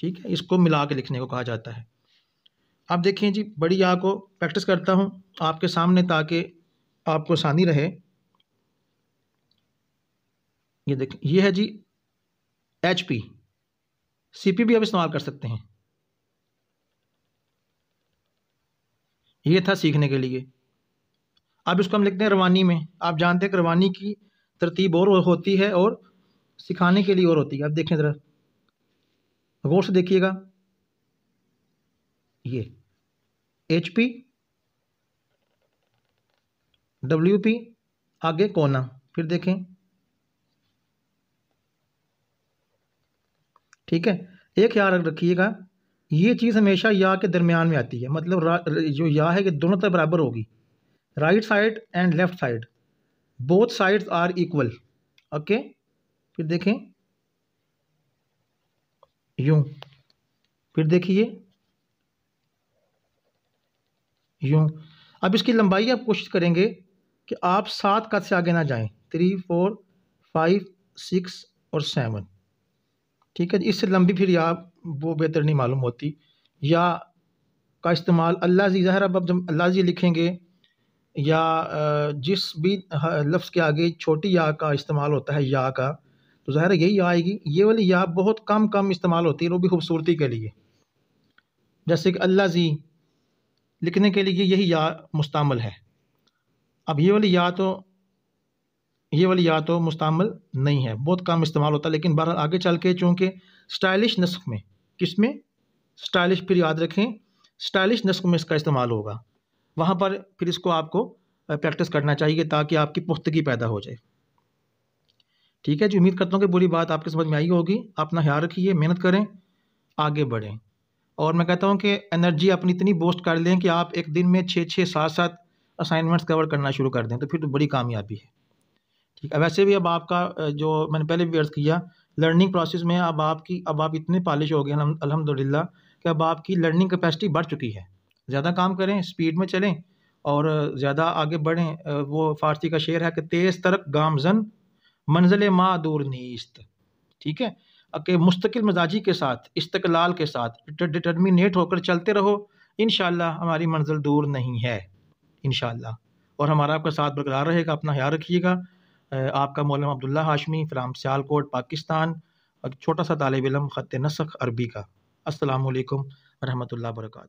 ठीक है इसको मिला के लिखने को कहा जाता है अब देखिए जी बड़ी आ को प्रैक्टिस करता हूँ आपके सामने ताकि आपको आसानी रहे ये देख ये है G H P C P भी आप इस्तेमाल कर सकते हैं ये था सीखने के लिए अब इसको हम लिखते हैं रवानी में आप जानते हैं कि रवानी की तरतीब और होती है और सिखाने के लिए और होती है अब देखें ज़रा गौर से देखिएगा ये एच पी डब्ल्यू पी आगे कोना फिर देखें ठीक है एक याद रखिएगा ये चीज़ हमेशा या के दरमियान में आती है मतलब जो या है कि दोनों तरफ बराबर होगी right side and left side both sides are equal okay फिर देखें यूं फिर देखिए यूं अब इसकी लंबाई आप कोशिश करेंगे कि आप सात कद से आगे ना जाएं थ्री फोर फाइव सिक्स और सेवन ठीक है इससे लंबी फिर या वो बेहतर नहीं मालूम होती या का इस्तेमाल अल्लाह जी ज़ाहिर अब जब अल्लाह जी लिखेंगे या जिस भी लफ्ज़ के आगे छोटी या का इस्तेमाल होता है या का तो ज़ाहिर यही आएगी ये वाली या बहुत कम कम इस्तेमाल होती है वो भी खूबसूरती के लिए जैसे कि अल्लाह जी लिखने के लिए यही या मुस्तमल है अब ये वाली या तो ये वाली या तो मुस्तमल नहीं है बहुत कम इस्तेमाल होता है लेकिन बहरहाल आगे चल के चूँकि स्टाइलिश नस्क में किस में स्टाइलिश फिर याद रखें स्टाइलिश नस्क में इसका इस्तेमाल होगा वहाँ पर फिर इसको आपको प्रैक्टिस करना चाहिए ताकि आपकी पुख्तगी पैदा हो जाए ठीक है जी उम्मीद करता हूँ कि बुरी बात आपके समझ में आई होगी अपना ख्याल रखिए मेहनत करें आगे बढ़ें और मैं कहता हूँ कि एनर्जी अपनी इतनी बोस्ट कर लें कि आप एक दिन में छः छः सात सात असाइनमेंट्स कवर करना शुरू कर दें तो फिर तो बड़ी कामयाबी है ठीक है वैसे भी अब आपका जो मैंने पहले भी अर्ज़ किया लर्निंग प्रोसेस में अब आपकी अब आप इतने पॉलिश हो गए अलहमदिल्ला कि अब आपकी लर्निंग कैपेसिटी बढ़ चुकी है ज़्यादा काम करें स्पीड में चलें और ज़्यादा आगे बढ़ें वो फारसी का शेर है कि तेज़ तरक गामजन मंजिल माँ दूर नीस्त ठीक है अके मुस्तकिल मजाजी के साथ इस्तकलाल के साथ डिटर्मिनेट होकर चलते रहो इन हमारी मंजिल दूर नहीं है इन और हमारा आपका साथ बरकरार रहेगा अपना ख्याल रखिएगा आपका मौलम अब्दुल्ला हाशमी फ्राम सियालकोट पाकिस्तान छोटा सा तालब इलम ख़त नसख अरबी का असलकम वरहमल वर्का